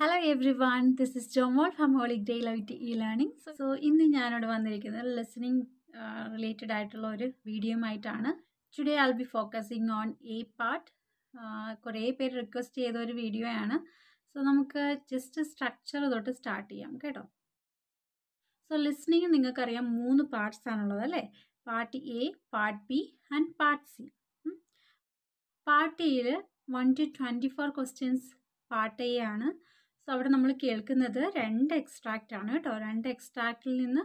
hello everyone this is Jomol from ഹോളിക് day light e learning so ഇന്ന് ഞാനിവിടെ വന്നിരിക്കുന്നത് ലിസണിങ് റിലേറ്റഡ് ആയിട്ടുള്ള ഒരു വീഡിയോ ആയിട്ടാണ് today all be focusing on A part കുറേ പേര് റിക്വസ്റ്റ് ചെയ്ത ഒരു വീഡിയോ ആണ് സോ നമുക്ക് ജസ്റ്റ് സ്ട്രക്ചർ തൊട്ട് സ്റ്റാർട്ട് ചെയ്യാം കേട്ടോ സോ ലിസണിങ് നിങ്ങൾക്കറിയാം മൂന്ന് പാർട്സ് ആണുള്ളത് അല്ലേ part A part B and part C part എയിൽ one two twenty four questions part A ആണ് സോ അവിടെ നമ്മൾ കേൾക്കുന്നത് രണ്ട് എക്സ്ട്രാക്റ്റ് ആണ് കേട്ടോ രണ്ട് എക്സ്ട്രാക്റ്റിൽ നിന്ന്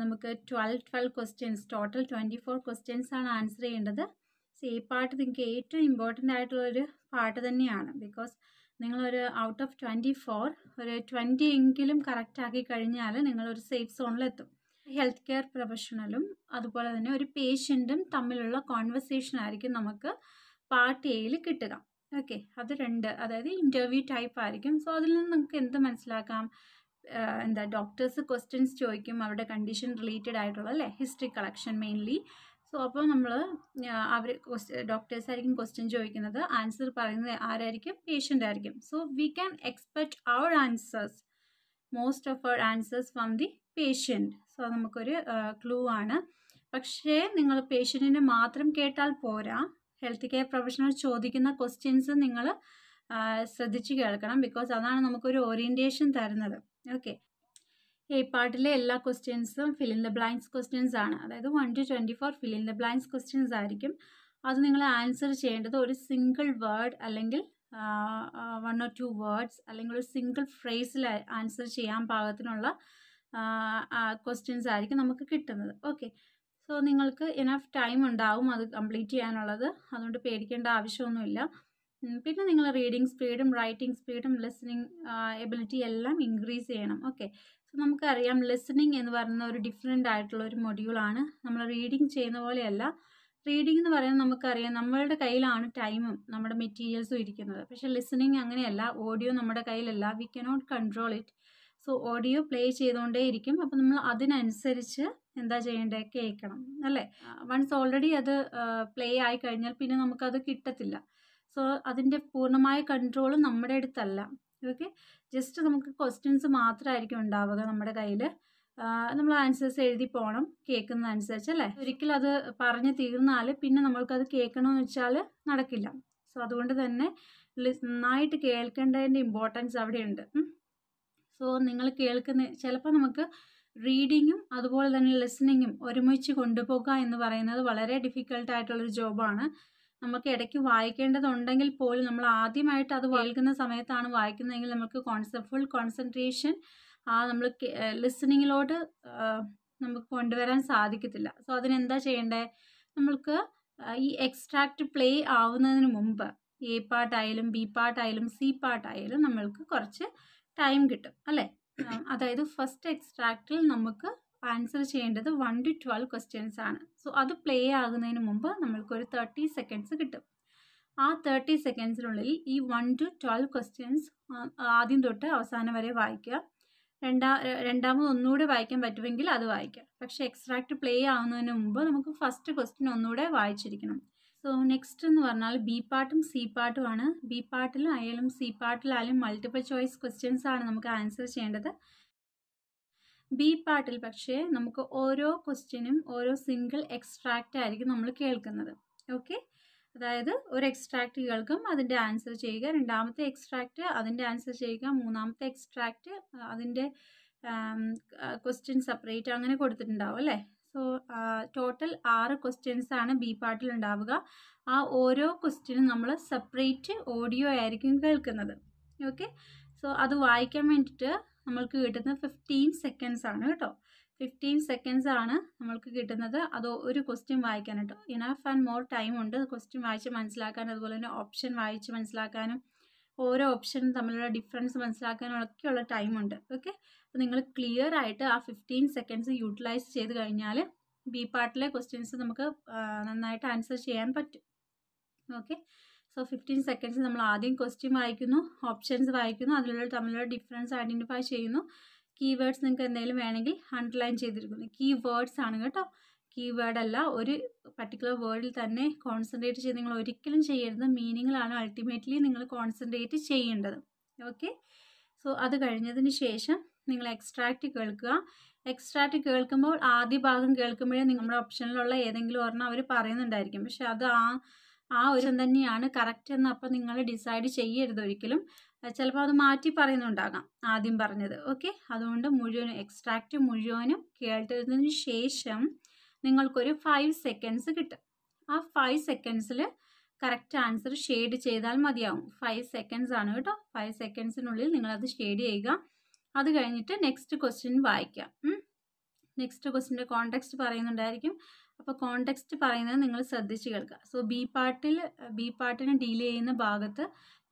നമുക്ക് twelve twelve questions total twenty four questions ആണ് ആൻസർ ചെയ്യേണ്ടത് സോ ഈ പാട്ട് നിങ്ങൾക്ക് ഏറ്റവും ഇമ്പോർട്ടൻ്റ് ആയിട്ടുള്ളൊരു പാട്ട് തന്നെയാണ് ബിക്കോസ് നിങ്ങളൊരു ഔട്ട് ഓഫ് ട്വൻറ്റി ഫോർ ഒരു ട്വൻറ്റി എങ്കിലും കറക്റ്റാക്കി ആക്കി കഴിഞ്ഞാൽ നിങ്ങളൊരു സേഫ് സോണിലെത്തും ഹെൽത്ത് കെയർ പ്രൊഫഷണലും അതുപോലെ തന്നെ ഒരു പേഷ്യൻറ്റും തമ്മിലുള്ള കോൺവെർസേഷൻ ആയിരിക്കും നമുക്ക് പാർട്ട് എയിൽ കിട്ടുക ഓക്കെ അത് രണ്ട് അതായത് ഇൻ്റർവ്യൂ ടൈപ്പ് ആയിരിക്കും സോ അതിൽ നിന്ന് നമുക്ക് എന്ത് മനസ്സിലാക്കാം എന്താ ഡോക്ടേഴ്സ് ക്വസ്റ്റ്യൻസ് ചോദിക്കും അവരുടെ കണ്ടീഷൻ റിലേറ്റഡ് ആയിട്ടുള്ള അല്ലേ ഹിസ്റ്ററി കളക്ഷൻ മെയിൻലി സോ അപ്പോൾ നമ്മൾ അവർ ഡോക്ടേഴ്സ് ആയിരിക്കും ക്വസ്റ്റ്യൻ ചോദിക്കുന്നത് ആൻസർ പറയുന്നത് ആരായിരിക്കും പേഷ്യൻ്റ് ആയിരിക്കും സോ വി ക്യാൻ എക്സ്പെക്ട് അവർ ആൻസേഴ്സ് മോസ്റ്റ് ഓഫ് അവർ answers from the patient so നമുക്കൊരു ക്ലൂ ആണ് പക്ഷേ നിങ്ങൾ പേഷ്യൻറ്റിനെ മാത്രം കേട്ടാൽ പോരാ ഹെൽത്ത് കെയർ പ്രൊഫഷണൽ ചോദിക്കുന്ന ക്വസ്റ്റ്യൻസ് നിങ്ങൾ ശ്രദ്ധിച്ച് കേൾക്കണം ബിക്കോസ് അതാണ് നമുക്കൊരു ഓറിയൻറ്റേഷൻ തരുന്നത് ഓക്കെ ഈ പാർട്ടിലെ എല്ലാ ക്വസ്റ്റ്യൻസും fill in the blanks questions ആണ് അതായത് one two twenty four fill in the blanks questions ആയിരിക്കും അത് നിങ്ങൾ ആൻസർ ചെയ്യേണ്ടത് ഒരു സിംഗിൾ വേർഡ് അല്ലെങ്കിൽ വൺ ഓർ ടു വേർഡ്സ് അല്ലെങ്കിൽ ഒരു സിംഗിൾ ഫ്രേസിൽ ആൻസർ ചെയ്യാൻ പാകത്തിനുള്ള ക്വസ്റ്റ്യൻസ് ആയിരിക്കും നമുക്ക് കിട്ടുന്നത് ഓക്കെ സോ നിങ്ങൾക്ക് എനഫ് ടൈം ഉണ്ടാവും അത് കംപ്ലീറ്റ് ചെയ്യാനുള്ളത് അതുകൊണ്ട് പേടിക്കേണ്ട ആവശ്യമൊന്നുമില്ല പിന്നെ നിങ്ങൾ റീഡിങ് സ്പീഡും റൈറ്റിംഗ് സ്പീഡും ലിസണിങ് എബിലിറ്റി എല്ലാം ഇൻക്രീസ് ചെയ്യണം ഓക്കെ സോ നമുക്കറിയാം ലിസണിങ് എന്ന് പറയുന്ന ഒരു ഡിഫറെൻ്റ് ആയിട്ടുള്ള ഒരു മൊഡ്യൂളാണ് നമ്മൾ റീഡിങ് ചെയ്യുന്ന പോലെയല്ല റീഡിംഗ് എന്ന് പറയുന്നത് നമുക്കറിയാം നമ്മളുടെ കയ്യിലാണ് ടൈമും നമ്മുടെ മെറ്റീരിയൽസും ഇരിക്കുന്നത് പക്ഷേ ലിസണിങ് അങ്ങനെയല്ല ഓഡിയോ നമ്മുടെ കയ്യിലല്ല we cannot control it so audio play ഇരിക്കും അപ്പം നമ്മൾ അതിനനുസരിച്ച് എന്താ ചെയ്യേണ്ടത് കേൾക്കണം അല്ലേ വൺസ് ഓൾറെഡി അത് പ്ലേ ആയി കഴിഞ്ഞാൽ പിന്നെ നമുക്കത് കിട്ടത്തില്ല സോ അതിൻ്റെ പൂർണ്ണമായ കൺട്രോൾ നമ്മുടെ അടുത്തല്ല ഓക്കെ ജസ്റ്റ് നമുക്ക് ക്വസ്റ്റ്യൻസ് മാത്രമായിരിക്കും ഉണ്ടാവുക നമ്മുടെ കയ്യിൽ നമ്മൾ ആൻസേഴ്സ് എഴുതി പോകണം കേൾക്കുന്നതനുസരിച്ച് അല്ലേ ഒരിക്കലും അത് പറഞ്ഞു തീർന്നാൽ പിന്നെ നമ്മൾക്കത് കേൾക്കണമെന്ന് വെച്ചാൽ നടക്കില്ല സോ അതുകൊണ്ട് തന്നെ നന്നായിട്ട് കേൾക്കേണ്ടതിൻ്റെ ഇമ്പോർട്ടൻസ് അവിടെയുണ്ട് സോ നിങ്ങൾ കേൾക്കുന്ന ചിലപ്പോൾ നമുക്ക് റീഡിങ്ങും അതുപോലെ തന്നെ ലിസണിങ്ങും ഒരുമിച്ച് കൊണ്ടുപോകുക എന്ന് പറയുന്നത് വളരെ ഡിഫിക്കൽട്ടായിട്ടുള്ളൊരു ജോബാണ് നമുക്ക് ഇടയ്ക്ക് വായിക്കേണ്ടതുണ്ടെങ്കിൽ പോലും നമ്മൾ ആദ്യമായിട്ട് അത് കേൾക്കുന്ന സമയത്താണ് വായിക്കുന്നതെങ്കിൽ നമുക്ക് കോൺസെപ്റ്റ് ഫുൾ കോൺസെൻട്രേഷൻ ആ നമ്മൾ ലിസണിങ്ങിലോട്ട് നമുക്ക് കൊണ്ടുവരാൻ സാധിക്കത്തില്ല സോ അതിനെന്താ ചെയ്യേണ്ടത് നമ്മൾക്ക് ഈ എക്സ്ട്രാക്റ്റ് പ്ലേ ആവുന്നതിന് മുമ്പ് എ പാട്ടായാലും ബി പാട്ടായാലും സി പാട്ടായാലും നമ്മൾക്ക് കുറച്ച് ടൈം കിട്ടും അല്ലേ അതായത് ഫസ്റ്റ് എക്സ്ട്രാക്റ്റിൽ നമുക്ക് ആൻസർ ചെയ്യേണ്ടത് വൺ ടു ട്വൽവ് ക്വസ്റ്റ്യൻസ് ആണ് സോ അത് പ്ലേ ആകുന്നതിന് മുമ്പ് നമ്മൾക്കൊരു തേർട്ടി സെക്കൻഡ്സ് കിട്ടും ആ തേർട്ടി സെക്കൻഡ്സിനുള്ളിൽ ഈ വൺ ടു ട്വൽവ് ക്വസ്റ്റ്യൻസ് ആദ്യം തൊട്ട് അവസാനം വരെ വായിക്കുക രണ്ടാ രണ്ടാമത് ഒന്നുകൂടെ വായിക്കാൻ പറ്റുമെങ്കിൽ അത് വായിക്കാം പക്ഷേ എക്സ്ട്രാക്റ്റ് പ്ലേ ആവുന്നതിന് മുമ്പ് നമുക്ക് ഫസ്റ്റ് ക്വസ്റ്റ്യൻ ഒന്നുകൂടെ വായിച്ചിരിക്കണം സോ നെക്സ്റ്റ് എന്ന് പറഞ്ഞാൽ ബി പാർട്ടും സി പാർട്ടുമാണ് ബി ആയാലും സി പാർട്ടിലായാലും മൾട്ടിപ്പിൾ ചോയ്സ് ക്വസ്റ്റ്യൻസ് ആണ് നമുക്ക് ആൻസർ ചെയ്യേണ്ടത് ബി പാർട്ടിൽ പക്ഷേ നമുക്ക് ഓരോ ക്വസ്റ്റ്യനും ഓരോ സിംഗിൾ എക്സ്ട്രാക്റ്റ് ആയിരിക്കും നമ്മൾ കേൾക്കുന്നത് ഓക്കെ അതായത് ഒരു എക്സ്ട്രാക്റ്റ് കേൾക്കും അതിൻ്റെ ആൻസർ ചെയ്യുക രണ്ടാമത്തെ എക്സ്ട്രാക്റ്റ് അതിൻ്റെ ആൻസർ ചെയ്യുക മൂന്നാമത്തെ എക്സ്ട്രാക്റ്റ് അതിൻ്റെ ക്വസ്റ്റ്യൻ സെപ്പറേറ്റ് അങ്ങനെ കൊടുത്തിട്ടുണ്ടാവും അല്ലേ സോ ടോട്ടൽ ആറ് ക്വസ്റ്റ്യൻസ് ആണ് ബി പാർട്ടിൽ ഉണ്ടാവുക ആ ഓരോ ക്വസ്റ്റ്യനും നമ്മൾ സെപ്പറേറ്റ് ഓഡിയോ ആയിരിക്കും കേൾക്കുന്നത് ഓക്കെ സോ അത് വായിക്കാൻ വേണ്ടിയിട്ട് നമ്മൾക്ക് കിട്ടുന്നത് ഫിഫ്റ്റീൻ സെക്കൻഡ്സ് ആണ് കേട്ടോ ഫിഫ്റ്റീൻ സെക്കൻഡ്സ് ആണ് നമ്മൾക്ക് കിട്ടുന്നത് അത് ഒരു ക്വസ്റ്റ്യൻ വായിക്കാനായിട്ട് ഇനാഫ് ആൻഡ് മോർ ടൈം ഉണ്ട് ക്വസ്റ്റ്യൻ വായിച്ച് മനസ്സിലാക്കാനും അതുപോലെ തന്നെ ഓപ്ഷൻ വായിച്ച് മനസ്സിലാക്കാനും ഓരോ ഓപ്ഷനും തമ്മിലുള്ള ഡിഫറൻസ് മനസ്സിലാക്കാനൊക്കെയുള്ള ടൈമുണ്ട് ഓക്കെ അപ്പോൾ നിങ്ങൾ ക്ലിയർ ആയിട്ട് ആ ഫിഫ്റ്റീൻ സെക്കൻഡ്സ് യൂട്ടിലൈസ് ചെയ്ത് കഴിഞ്ഞാൽ ബി പാർട്ടിലെ ക്വസ്റ്റ്യൻസ് നമുക്ക് നന്നായിട്ട് ആൻസർ ചെയ്യാൻ പറ്റും ഓക്കെ സോ ഫിഫ്റ്റീൻ സെക്കൻഡ്സ് നമ്മൾ ആദ്യം ക്വസ്റ്റ്യൻ വായിക്കുന്നു ഓപ്ഷൻസ് വായിക്കുന്നു അതിലുള്ള തമ്മിലുള്ള ഡിഫറൻസ് ഐഡൻറ്റിഫൈ ചെയ്യുന്നു കീവേഡ്സ് നിങ്ങൾക്ക് എന്തെങ്കിലും വേണമെങ്കിൽ അണ്ടർലൈൻ ചെയ്തിരിക്കുന്നു കീവേഡ്സ് ആണ് കേട്ടോ കീവേഡ് അല്ല ഒരു പർട്ടിക്കുലർ വേർഡിൽ തന്നെ കോൺസെൻട്രേറ്റ് ചെയ്ത് നിങ്ങൾ ഒരിക്കലും ചെയ്യരുത് മീനിങ്ങിലാണ് അൾട്ടിമേറ്റ്ലി നിങ്ങൾ കോൺസെൻട്രേറ്റ് ചെയ്യേണ്ടത് ഓക്കെ സോ അത് കഴിഞ്ഞതിന് ശേഷം നിങ്ങൾ എക്സ്ട്രാക്റ്റ് കേൾക്കുക എക്സ്ട്രാക്റ്റ് കേൾക്കുമ്പോൾ ആദ്യ ഭാഗം കേൾക്കുമ്പോഴേ നിങ്ങളുടെ ഓപ്ഷനിലുള്ള ഏതെങ്കിലും ഒരെണ്ണം അവർ പറയുന്നുണ്ടായിരിക്കും പക്ഷെ അത് ആ ആ ഒരു തന്നെയാണ് കറക്റ്റ് എന്ന് അപ്പം നിങ്ങൾ ഡിസൈഡ് ചെയ്യരുത് ഒരിക്കലും ചിലപ്പോൾ അത് മാറ്റി പറയുന്നുണ്ടാകാം ആദ്യം പറഞ്ഞത് ഓക്കെ അതുകൊണ്ട് മുഴുവനും എക്സ്ട്രാക്റ്റ് മുഴുവനും കേട്ടതിന് ശേഷം നിങ്ങൾക്കൊരു ഫൈവ് സെക്കൻഡ്സ് കിട്ടും ആ ഫൈവ് സെക്കൻഡ്സിൽ കറക്റ്റ് ആൻസർ ഷെയ്ഡ് ചെയ്താൽ മതിയാവും ഫൈവ് സെക്കൻഡ്സ് ആണ് കേട്ടോ ഫൈവ് സെക്കൻഡ്സിനുള്ളിൽ നിങ്ങളത് ഷെയ്ഡ് ചെയ്യുക അത് കഴിഞ്ഞിട്ട് നെക്സ്റ്റ് ക്വസ്റ്റ്യൻ വായിക്കാം നെക്സ്റ്റ് ക്വസ്റ്റിൻ്റെ കോണ്ടെക്സ്റ്റ് പറയുന്നുണ്ടായിരിക്കും അപ്പോൾ കോണ്ടെക്സ്റ്റ് പറയുന്നത് നിങ്ങൾ ശ്രദ്ധിച്ച് കേൾക്കുക സോ ബി പാർട്ടിൽ ബി പാർട്ടിനെ ഡീൽ ചെയ്യുന്ന ഭാഗത്ത്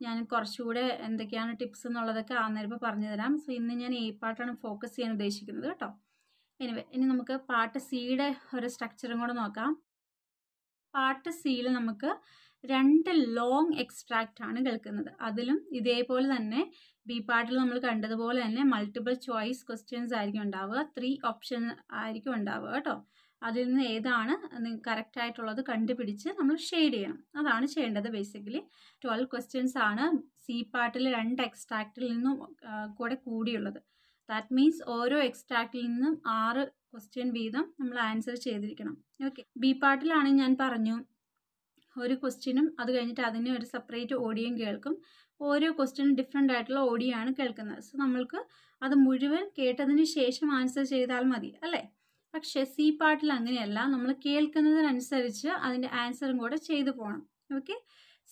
ഞാൻ കുറച്ചുകൂടെ എന്തൊക്കെയാണ് ടിപ്സ് എന്നുള്ളതൊക്കെ ആ നേരപ്പോൾ പറഞ്ഞു തരാം സോ ഇന്ന് ഞാൻ എ പാർട്ടാണ് ഫോക്കസ് ചെയ്യാൻ ഉദ്ദേശിക്കുന്നത് കേട്ടോ എനിവേ ഇനി നമുക്ക് പാർട്ട് സിയുടെ ഒരു സ്ട്രക്ചറും കൂടെ നോക്കാം പാർട്ട് സിയിൽ നമുക്ക് രണ്ട് ലോങ് എക്സ്ട്രാക്റ്റ് ആണ് കേൾക്കുന്നത് അതിലും ഇതേപോലെ തന്നെ ബി പാർട്ടിൽ നമ്മൾ കണ്ടതുപോലെ തന്നെ മൾട്ടിപ്പിൾ ചോയ്സ് ക്വസ്റ്റ്യൻസ് ആയിരിക്കും ഉണ്ടാവുക ത്രീ ഓപ്ഷൻ ആയിരിക്കും ഉണ്ടാവുക കേട്ടോ അതിൽ നിന്ന് ഏതാണ് കറക്റ്റ് ആയിട്ടുള്ളത് കണ്ടുപിടിച്ച് നമ്മൾ ഷെയ്ഡ് ചെയ്യണം അതാണ് ചെയ്യേണ്ടത് ബേസിക്കലി ട്വൽവ് ക്വസ്റ്റ്യൻസ് ആണ് സി പാർട്ടിൽ രണ്ട് എക്സ്ട്രാക്റ്റിൽ നിന്നും കൂടെ കൂടിയുള്ളത് ദാറ്റ് മീൻസ് ഓരോ എക്സ്ട്രാക്റ്റിൽ നിന്നും ആറ് ക്വസ്റ്റ്യൻ വീതം നമ്മൾ ആൻസർ ചെയ്തിരിക്കണം ഓക്കെ ബി പാർട്ടിലാണെങ്കിൽ ഞാൻ പറഞ്ഞു ഒരു ക്വസ്റ്റ്യനും അത് കഴിഞ്ഞിട്ട് അതിന് ഒരു സെപ്പറേറ്റ് ഓഡിയും കേൾക്കും ഓരോ ക്വസ്റ്റ്യനും ഡിഫറെൻ്റ് ആയിട്ടുള്ള ഓഡിയാണ് കേൾക്കുന്നത് സോ നമ്മൾക്ക് അത് മുഴുവൻ കേട്ടതിന് ശേഷം ആൻസർ ചെയ്താൽ മതി അല്ലേ പക്ഷേ സി പാർട്ടിൽ അങ്ങനെയല്ല നമ്മൾ കേൾക്കുന്നതിനനുസരിച്ച് അതിൻ്റെ ആൻസറും കൂടെ ചെയ്തു പോകണം ഓക്കെ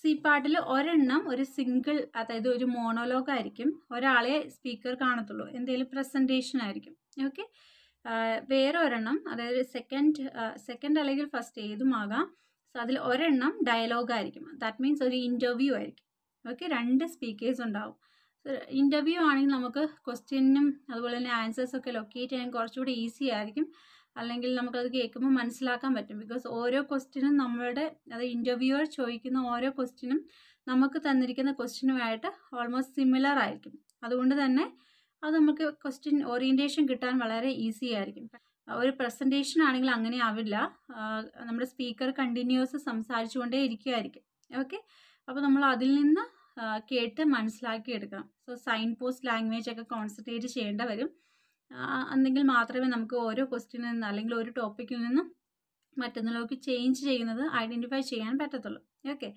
സി പാട്ടിൽ ഒരെണ്ണം ഒരു സിംഗിൾ അതായത് ഒരു മോണോലോഗ് ആയിരിക്കും ഒരാളെ സ്പീക്കർ കാണത്തുള്ളൂ എന്തെങ്കിലും പ്രസൻറ്റേഷൻ ആയിരിക്കും ഓക്കെ വേറെ ഒരെണ്ണം അതായത് സെക്കൻഡ് സെക്കൻഡ് അല്ലെങ്കിൽ ഫസ്റ്റ് ഏതുമാകാം സോ അതിൽ ഒരെണ്ണം ഡയലോഗ് ആയിരിക്കും ദാറ്റ് മീൻസ് ഒരു ഇൻ്റർവ്യൂ ആയിരിക്കും ഓക്കെ രണ്ട് സ്പീക്കേഴ്സ് ഉണ്ടാവും ഇൻ്റർവ്യൂ ആണെങ്കിൽ നമുക്ക് ക്വസ്റ്റ്യനും അതുപോലെ തന്നെ ആൻസേഴ്സൊക്കെ ലൊക്കേറ്റ് ചെയ്യാൻ കുറച്ചുകൂടി ഈസി ആയിരിക്കും അല്ലെങ്കിൽ നമുക്കത് കേൾക്കുമ്പോൾ മനസ്സിലാക്കാൻ പറ്റും ബിക്കോസ് ഓരോ ക്വസ്റ്റിനും നമ്മളുടെ അത് ഇൻ്റർവ്യൂവർ ചോദിക്കുന്ന ഓരോ ക്വസ്റ്റിനും നമുക്ക് തന്നിരിക്കുന്ന ക്വസ്റ്റിനുമായിട്ട് ഓൾമോസ്റ്റ് സിമിലർ ആയിരിക്കും അതുകൊണ്ട് തന്നെ അത് നമുക്ക് ക്വസ്റ്റിൻ ഓറിയൻറ്റേഷൻ കിട്ടാൻ വളരെ ഈസി ആയിരിക്കും ഒരു പ്രസൻറ്റേഷൻ ആണെങ്കിൽ അങ്ങനെ ആവില്ല നമ്മുടെ സ്പീക്കർ കണ്ടിന്യൂസ് സംസാരിച്ചുകൊണ്ടേ ഇരിക്കുമായിരിക്കും ഓക്കെ അപ്പോൾ നമ്മൾ അതിൽ നിന്ന് കേട്ട് മനസ്സിലാക്കി എടുക്കണം സോ സൈൻ പോസ്റ്റ് ലാംഗ്വേജ് ഒക്കെ കോൺസെൻട്രേറ്റ് ചെയ്യേണ്ടി വരും എന്നെങ്കിൽ മാത്രമേ നമുക്ക് ഓരോ ക്വസ്റ്റ്യനിൽ നിന്ന് അല്ലെങ്കിൽ ഒരു ടോപ്പിക്കിൽ നിന്നും മറ്റൊന്നിലേക്ക് ചേഞ്ച് ചെയ്യുന്നത് ഐഡൻറ്റിഫൈ ചെയ്യാൻ പറ്റത്തുള്ളൂ ഓക്കെ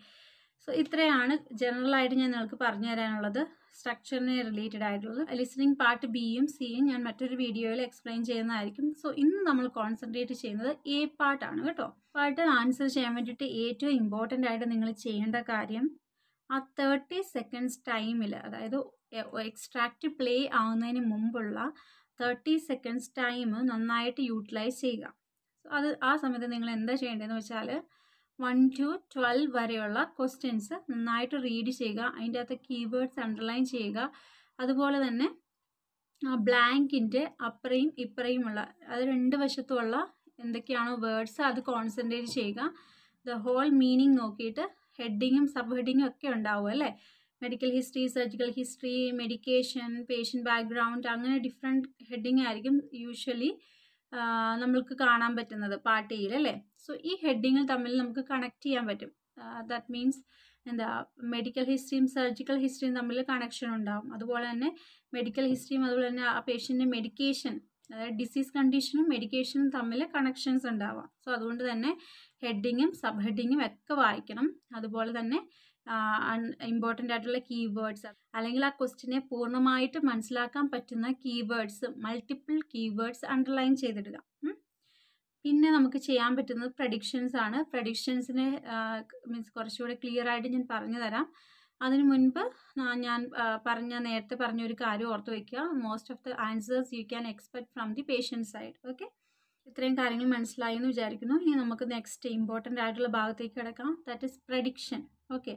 സോ ഇത്രയാണ് ജനറലായിട്ട് ഞാൻ നിങ്ങൾക്ക് പറഞ്ഞു തരാനുള്ളത് സ്ട്രക്ചറിനെ റിലേറ്റഡ് ആയിട്ടുള്ളത് ലിസണിങ് പാർട്ട് ബിയും സിയും ഞാൻ മറ്റൊരു വീഡിയോയിൽ എക്സ്പ്ലെയിൻ ചെയ്യുന്നതായിരിക്കും സോ ഇന്ന് നമ്മൾ കോൺസെൻട്രേറ്റ് ചെയ്യുന്നത് എ പാർട്ടാണ് കേട്ടോ പാർട്ട് ആൻസർ ചെയ്യാൻ വേണ്ടിയിട്ട് ഏറ്റവും ഇമ്പോർട്ടൻ്റ് ആയിട്ട് നിങ്ങൾ ചെയ്യേണ്ട കാര്യം ആ തേർട്ടി സെക്കൻഡ്സ് ടൈമിൽ അതായത് എക്സ്ട്രാക്റ്റ് പ്ലേ ആവുന്നതിന് മുമ്പുള്ള തേർട്ടി സെക്കൻഡ്സ് ടൈം നന്നായിട്ട് യൂട്ടിലൈസ് ചെയ്യുക അത് ആ സമയത്ത് നിങ്ങൾ എന്താ ചെയ്യേണ്ടതെന്ന് വെച്ചാൽ വൺ ടു ട്വൽവ് വരെയുള്ള ക്വസ്റ്റ്യൻസ് നന്നായിട്ട് റീഡ് ചെയ്യുക അതിൻ്റെ അകത്ത് കീവേഡ്സ് അണ്ടർലൈൻ ചെയ്യുക അതുപോലെ തന്നെ ആ ബ്ലാങ്കിൻ്റെ അപ്പറയും ഇപ്പറയുമുള്ള അത് രണ്ട് വശത്തുമുള്ള എന്തൊക്കെയാണോ വേർഡ്സ് അത് കോൺസെൻട്രേറ്റ് ചെയ്യുക ദ ഹോൾ മീനിങ് നോക്കിയിട്ട് ഹെഡിങ്ങും സബ് ഹെഡിങ്ങും ഒക്കെ ഉണ്ടാവും അല്ലേ medical history surgical history medication patient background അങ്ങനെ ഡിഫറെൻറ്റ് ഹെഡിങ് ആയിരിക്കും യൂഷ്വലി നമ്മൾക്ക് കാണാൻ പറ്റുന്നത് പാർട്ടിയിൽ അല്ലേ സോ ഈ ഹെഡിങ്ങിൽ തമ്മിൽ നമുക്ക് കണക്ട് ചെയ്യാൻ പറ്റും ദാറ്റ് മീൻസ് എന്താ മെഡിക്കൽ ഹിസ്റ്ററിയും സർജിക്കൽ ഹിസ്റ്ററിയും തമ്മിൽ കണക്ഷൻ ഉണ്ടാകും അതുപോലെ തന്നെ മെഡിക്കൽ ഹിസ്റ്ററിയും അതുപോലെ തന്നെ ആ പേഷ്യൻ്റെ മെഡിക്കേഷൻ അതായത് ഡിസീസ് കണ്ടീഷനും മെഡിക്കേഷനും തമ്മിൽ കണക്ഷൻസ് ഉണ്ടാവാം സോ അതുകൊണ്ട് തന്നെ ഹെഡിങ്ങും സബ് ഹെഡിങ്ങും ഒക്കെ വായിക്കണം അതുപോലെ തന്നെ ഇമ്പോർട്ടൻ്റ് ആയിട്ടുള്ള കീവേഡ്സ് അല്ലെങ്കിൽ ആ ക്വസ്റ്റിനെ പൂർണ്ണമായിട്ട് മനസ്സിലാക്കാൻ പറ്റുന്ന കീവേഡ്സ് മൾട്ടിപ്പിൾ കീവേഡ്സ് അണ്ടർലൈൻ ചെയ്തിടുക പിന്നെ നമുക്ക് ചെയ്യാൻ പറ്റുന്നത് പ്രഡിക്ഷൻസ് ആണ് പ്രഡിക്ഷൻസിനെ മീൻസ് കുറച്ചുകൂടെ ക്ലിയർ ആയിട്ട് ഞാൻ പറഞ്ഞു തരാം അതിനു മുൻപ് ഞാൻ പറഞ്ഞ നേരത്തെ പറഞ്ഞൊരു കാര്യം ഓർത്ത് വയ്ക്കുക most of the answers you can expect from the patient's side okay ഇത്രയും കാര്യങ്ങൾ മനസ്സിലായി എന്ന് വിചാരിക്കുന്നു ഇനി നമുക്ക് നെക്സ്റ്റ് ഇമ്പോർട്ടൻ്റ് ആയിട്ടുള്ള ഭാഗത്തേക്ക് കിടക്കാം that is prediction okay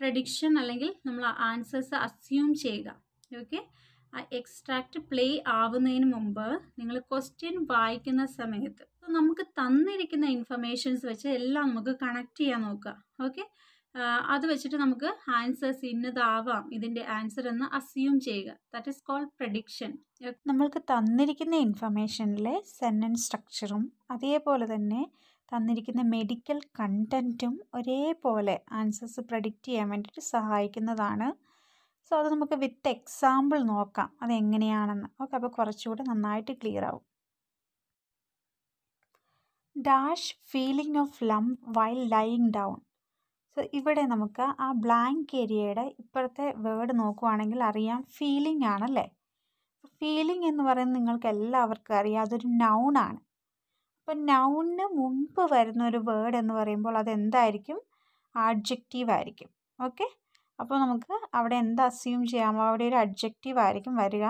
prediction അല്ലെങ്കിൽ നമ്മൾ ആൻസേഴ്സ് അസ്യൂം ചെയ്യുക ഓക്കെ ആ എക്സ്ട്രാക്റ്റ് പ്ലേ ആവുന്നതിന് മുമ്പ് നിങ്ങൾ ക്വസ്റ്റ്യൻ വായിക്കുന്ന സമയത്ത് നമുക്ക് തന്നിരിക്കുന്ന ഇൻഫർമേഷൻസ് വെച്ച് എല്ലാം നമുക്ക് കണക്ട് ചെയ്യാൻ നോക്കുക ഓക്കെ അത് വെച്ചിട്ട് നമുക്ക് ആൻസേഴ്സ് ഇന്നതാവാം ഇതിൻ്റെ ആൻസർ എന്ന് അസ്യൂം ചെയ്യുക ദാറ്റ് ഈസ് കോൾഡ് പ്രഡിക്ഷൻ നമ്മൾക്ക് തന്നിരിക്കുന്ന ഇൻഫർമേഷനിലെ സെൻറ്റൻസ് സ്ട്രക്ചറും അതേപോലെ തന്നെ തന്നിരിക്കുന്ന മെഡിക്കൽ കണ്ടൻറ്റും ഒരേപോലെ ആൻസേഴ്സ് പ്രഡിക്റ്റ് ചെയ്യാൻ വേണ്ടിയിട്ട് സഹായിക്കുന്നതാണ് സോ അത് നമുക്ക് വിത്ത് എക്സാമ്പിൾ നോക്കാം അത് എങ്ങനെയാണെന്ന് ഓക്കെ അപ്പോൾ കുറച്ചുകൂടെ നന്നായിട്ട് ക്ലിയർ ആവും dash feeling of lump while lying down so ഇവിടെ നമുക്ക് ആ ബ്ലാങ്ക് ഏരിയയുടെ ഇപ്പോഴത്തെ വേർഡ് നോക്കുവാണെങ്കിൽ അറിയാം ഫീലിംഗ് ആണല്ലേ ഫീലിംഗ് എന്ന് പറയുന്നത് നിങ്ങൾക്ക് എല്ലാവർക്കും അറിയാം അതൊരു നൗണാണ് അപ്പോൾ നൗണിന് മുൻപ് വരുന്ന ഒരു വേർഡ് എന്ന് പറയുമ്പോൾ അതെന്തായിരിക്കും ആഡ്ജക്റ്റീവ് ആയിരിക്കും ഓക്കെ അപ്പോൾ നമുക്ക് അവിടെ എന്ത് അസ്യൂം ചെയ്യാം അവിടെ ഒരു അഡ്ജക്റ്റീവ് ആയിരിക്കും വരിക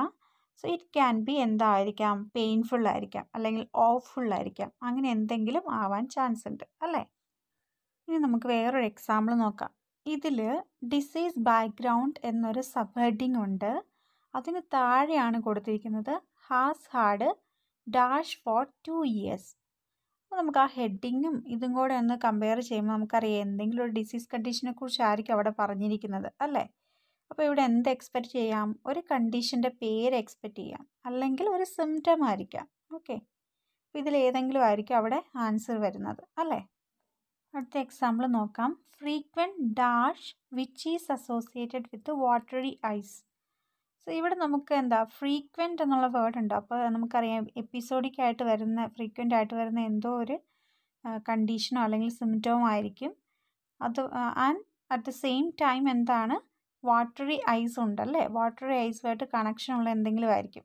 സോ ഇറ്റ് ക്യാൻ ബി എന്തായിരിക്കാം പെയിൻഫുള്ളായിരിക്കാം അല്ലെങ്കിൽ ഓഫുള്ളായിരിക്കാം അങ്ങനെ എന്തെങ്കിലും ആവാൻ ചാൻസ് ഉണ്ട് അല്ലേ ഇനി നമുക്ക് വേറൊരു എക്സാമ്പിൾ നോക്കാം ഇതിൽ ഡിസീസ് ബാക്ക്ഗ്രൗണ്ട് എന്നൊരു സബ് ഹെഡിങ് ഉണ്ട് അതിന് താഴെയാണ് കൊടുത്തിരിക്കുന്നത് has had dash for two years അപ്പോൾ നമുക്ക് ആ ഹെഡിങ്ങും ഇതും കൂടെ ഒന്ന് കമ്പയർ ചെയ്യുമ്പോൾ നമുക്കറിയാം എന്തെങ്കിലും ഒരു ഡിസീസ് കണ്ടീഷനെ കുറിച്ചായിരിക്കും അവിടെ പറഞ്ഞിരിക്കുന്നത് അല്ലേ അപ്പോൾ ഇവിടെ എന്ത് എക്സ്പെക്റ്റ് ചെയ്യാം ഒരു കണ്ടീഷൻ്റെ പേര് എക്സ്പെക്റ്റ് ചെയ്യാം അല്ലെങ്കിൽ ഒരു സിംറ്റം ആയിരിക്കാം ഓക്കെ അപ്പോൾ ഇതിലേതെങ്കിലും ആയിരിക്കും അവിടെ ആൻസർ വരുന്നത് അല്ലേ അടുത്ത എക്സാമ്പിൾ നോക്കാം frequent dash which is associated with watery eyes so ഇവിടെ നമുക്ക് എന്താ ഫ്രീക്വൻറ്റ് എന്നുള്ള വേർഡ് ഉണ്ട് അപ്പോൾ നമുക്കറിയാം എപ്പിസോഡിക് ആയിട്ട് വരുന്ന ഫ്രീക്വൻ്റ് ആയിട്ട് വരുന്ന എന്തോ ഒരു കണ്ടീഷനോ അല്ലെങ്കിൽ സിംറ്റവും ആയിരിക്കും അത് and at the same time എന്താണ് വാട്ടറി ഐസ് ഉണ്ടല്ലേ വാട്ടറി ഐസുമായിട്ട് കണക്ഷൻ ഉള്ള എന്തെങ്കിലും ആയിരിക്കും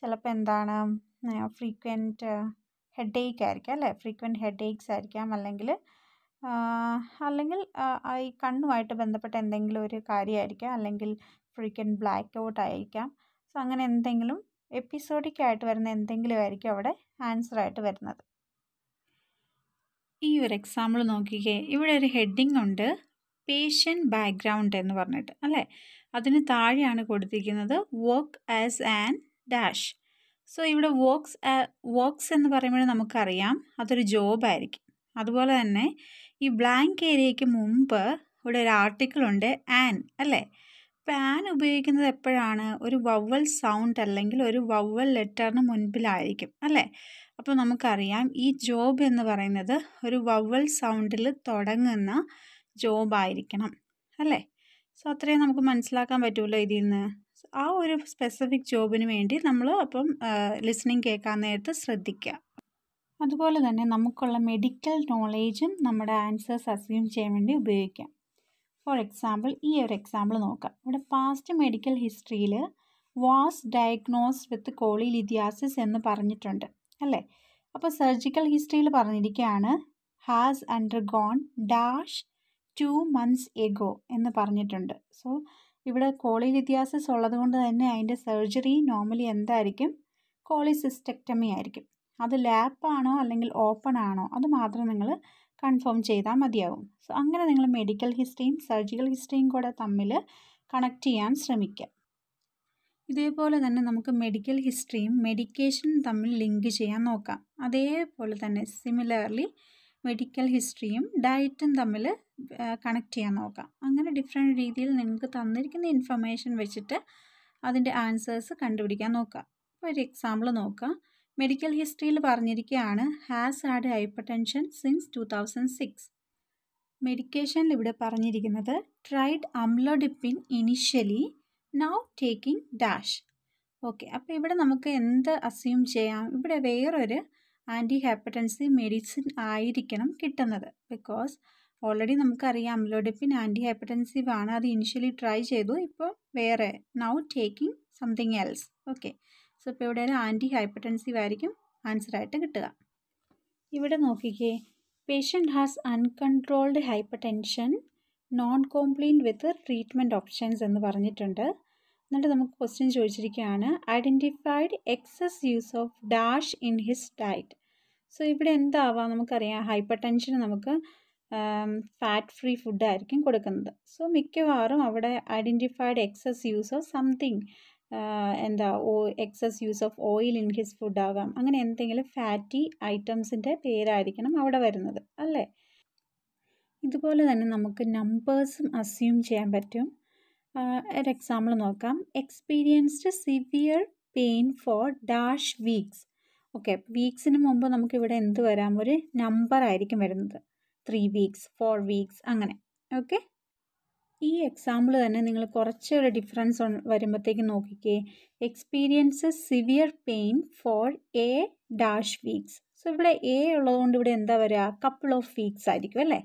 ചിലപ്പോൾ എന്താണ് ഫ്രീക്വൻറ്റ് ഹെഡ് ഏക്ക് ആയിരിക്കാം അല്ലേ ഫ്രീക്വൻറ്റ് ഹെഡ് ഏക്സ് ആയിരിക്കാം അല്ലെങ്കിൽ അല്ലെങ്കിൽ ഈ കണ്ണുമായിട്ട് ബന്ധപ്പെട്ട എന്തെങ്കിലും ഒരു കാര്യമായിരിക്കാം അല്ലെങ്കിൽ ഫ്രീക്വൻറ്റ് ബ്ലാക്ക് ഔട്ട് ആയിരിക്കാം സോ അങ്ങനെ എന്തെങ്കിലും എപ്പിസോഡിക് ആയിട്ട് വരുന്ന എന്തെങ്കിലും ആയിരിക്കും അവിടെ ആൻസർ ആയിട്ട് വരുന്നത് ഈ ഒരു എക്സാമ്പിൾ നോക്കിക്കേ ഇവിടെ ഒരു ഹെഡിങ് ഉണ്ട് പേഷ്യൻ്റ് ബാക്ക്ഗ്രൗണ്ട് എന്ന് പറഞ്ഞിട്ട് അല്ലേ അതിന് താഴെയാണ് കൊടുത്തിരിക്കുന്നത് work as an dash so ഇവിടെ വർക്ക്സ് വർക്ക്സ് എന്ന് പറയുമ്പോൾ നമുക്കറിയാം അതൊരു ജോബായിരിക്കും അതുപോലെ തന്നെ ഈ ബ്ലാങ്ക് ഏരിയയ്ക്ക് മുമ്പ് ഇവിടെ ഒരു ആർട്ടിക്കിൾ ഉണ്ട് ആൻ അല്ലേ അപ്പോൾ ആൻ ഉപയോഗിക്കുന്നത് എപ്പോഴാണ് ഒരു വവ്വൽ സൗണ്ട് അല്ലെങ്കിൽ ഒരു വവ്വൽ ലെറ്ററിന് മുൻപിലായിരിക്കും അല്ലേ അപ്പോൾ നമുക്കറിയാം ഈ ജോബ് എന്ന് പറയുന്നത് ഒരു വവ്വൽ സൗണ്ടിൽ തുടങ്ങുന്ന ജോബായിരിക്കണം അല്ലേ സോ അത്രയും നമുക്ക് മനസ്സിലാക്കാൻ പറ്റുമല്ലോ ഇതിൽ നിന്ന് ആ ഒരു സ്പെസിഫിക് ജോബിന് വേണ്ടി നമ്മൾ അപ്പം ലിസണിങ് കേൾക്കാൻ നേരത്ത് ശ്രദ്ധിക്കുക അതുപോലെ തന്നെ നമുക്കുള്ള മെഡിക്കൽ നോളേജും നമ്മുടെ ആൻസേഴ്സ് അസ്യൂം ചെയ്യാൻ വേണ്ടി ഉപയോഗിക്കാം ഫോർ എക്സാമ്പിൾ ഈ ഒരു എക്സാമ്പിൾ നോക്കാം ഇവിടെ പാസ്റ്റ് മെഡിക്കൽ ഹിസ്റ്ററിയിൽ was diagnosed with cholelithiasis എന്ന് പറഞ്ഞിട്ടുണ്ട് അല്ലേ അപ്പോൾ സർജിക്കൽ ഹിസ്റ്ററിയിൽ പറഞ്ഞിരിക്കുകയാണ് has undergone dash two months ago എന്ന് പറഞ്ഞിട്ടുണ്ട് സോ ഇവിടെ കോളി ഉള്ളത് ഉള്ളതുകൊണ്ട് തന്നെ അതിൻ്റെ സർജറി നോർമലി എന്തായിരിക്കും കോളിസിസ്റ്റക്ടമി ആയിരിക്കും അത് ലാപ്പാണോ അല്ലെങ്കിൽ ഓപ്പൺ ആണോ അത് മാത്രം നിങ്ങൾ കൺഫേം ചെയ്താൽ മതിയാവും സോ അങ്ങനെ നിങ്ങൾ മെഡിക്കൽ ഹിസ്റ്ററിയും സർജിക്കൽ ഹിസ്റ്ററിയും കൂടെ തമ്മിൽ കണക്ട് ചെയ്യാൻ ശ്രമിക്കുക ഇതേപോലെ തന്നെ നമുക്ക് മെഡിക്കൽ ഹിസ്റ്ററിയും മെഡിക്കേഷനും തമ്മിൽ ലിങ്ക് ചെയ്യാൻ നോക്കാം അതേപോലെ തന്നെ സിമിലർലി മെഡിക്കൽ ഹിസ്റ്ററിയും ഡയറ്റും തമ്മിൽ കണക്ട് ചെയ്യാൻ നോക്കാം അങ്ങനെ ഡിഫറെൻ്റ് രീതിയിൽ നിങ്ങൾക്ക് തന്നിരിക്കുന്ന ഇൻഫർമേഷൻ വെച്ചിട്ട് അതിൻ്റെ ആൻസേഴ്സ് കണ്ടുപിടിക്കാൻ നോക്കാം ഒരു എക്സാമ്പിൾ നോക്കാം മെഡിക്കൽ ഹിസ്റ്ററിയിൽ പറഞ്ഞിരിക്കുകയാണ് has had hypertension since two thousand six മെഡിക്കേഷനിൽ ഇവിടെ പറഞ്ഞിരിക്കുന്നത് tried amlodipine initially now taking dash okay അപ്പോൾ ഇവിടെ നമുക്ക് എന്ത് അസ്യൂം ചെയ്യാം ഇവിടെ വേറൊരു ആൻറ്റി ഹൈപ്പർടെൻസി മെഡിസിൻ ആയിരിക്കണം കിട്ടുന്നത് ബിക്കോസ് ഓൾറെഡി നമുക്കറിയാം അംലോഡിപ്പിൻ ആൻറ്റി ഹൈപ്പർടെൻസീവ് ആണ് അത് ഇനിഷ്യലി ട്രൈ ചെയ്തു ഇപ്പോൾ വേറെ now taking something else okay so ഇപ്പോൾ ഇവിടെ ആൻറ്റി ഹൈപ്പർടെൻസീവ് ആയിരിക്കും ആൻസറായിട്ട് കിട്ടുക ഇവിടെ നോക്കിക്കേ patient has uncontrolled hypertension non compliant with treatment options എന്ന് പറഞ്ഞിട്ടുണ്ട് എന്നിട്ട് നമുക്ക് ക്വസ്റ്റ്യൻ ചോദിച്ചിരിക്കുകയാണ് identified excess use of dash in his diet so ഇവിടെ എന്താവാം നമുക്കറിയാം ഹൈപ്പർ ടെൻഷന് നമുക്ക് ഫാറ്റ് ഫ്രീ ഫുഡായിരിക്കും കൊടുക്കുന്നത് സോ മിക്കവാറും അവിടെ identified excess use of something എന്താ ഓ excess use of oil in his food ആകാം അങ്ങനെ എന്തെങ്കിലും ഫാറ്റി ഐറ്റംസിൻ്റെ പേരായിരിക്കണം അവിടെ വരുന്നത് അല്ലേ ഇതുപോലെ തന്നെ നമുക്ക് നമ്പേഴ്സും അസ്യൂം ചെയ്യാൻ പറ്റും ഒരു എക്സാമ്പിൾ നോക്കാം experienced severe pain for dash weeks okay വീക്സിന് മുമ്പ് നമുക്കിവിടെ എന്ത് വരാം ഒരു നമ്പർ ആയിരിക്കും വരുന്നത് ത്രീ വീക്സ് ഫോർ വീക്സ് അങ്ങനെ ഓക്കെ ഈ എക്സാമ്പിൾ തന്നെ നിങ്ങൾ കുറച്ച് ഒരു ഡിഫറൻസ് വരുമ്പോഴത്തേക്ക് നോക്കിക്കേ experience severe pain for a dash weeks so ഇവിടെ എ ഉള്ളതുകൊണ്ട് ഇവിടെ എന്താ വരിക കപ്പിൾ ഓഫ് വീക്സ് ആയിരിക്കും അല്ലേ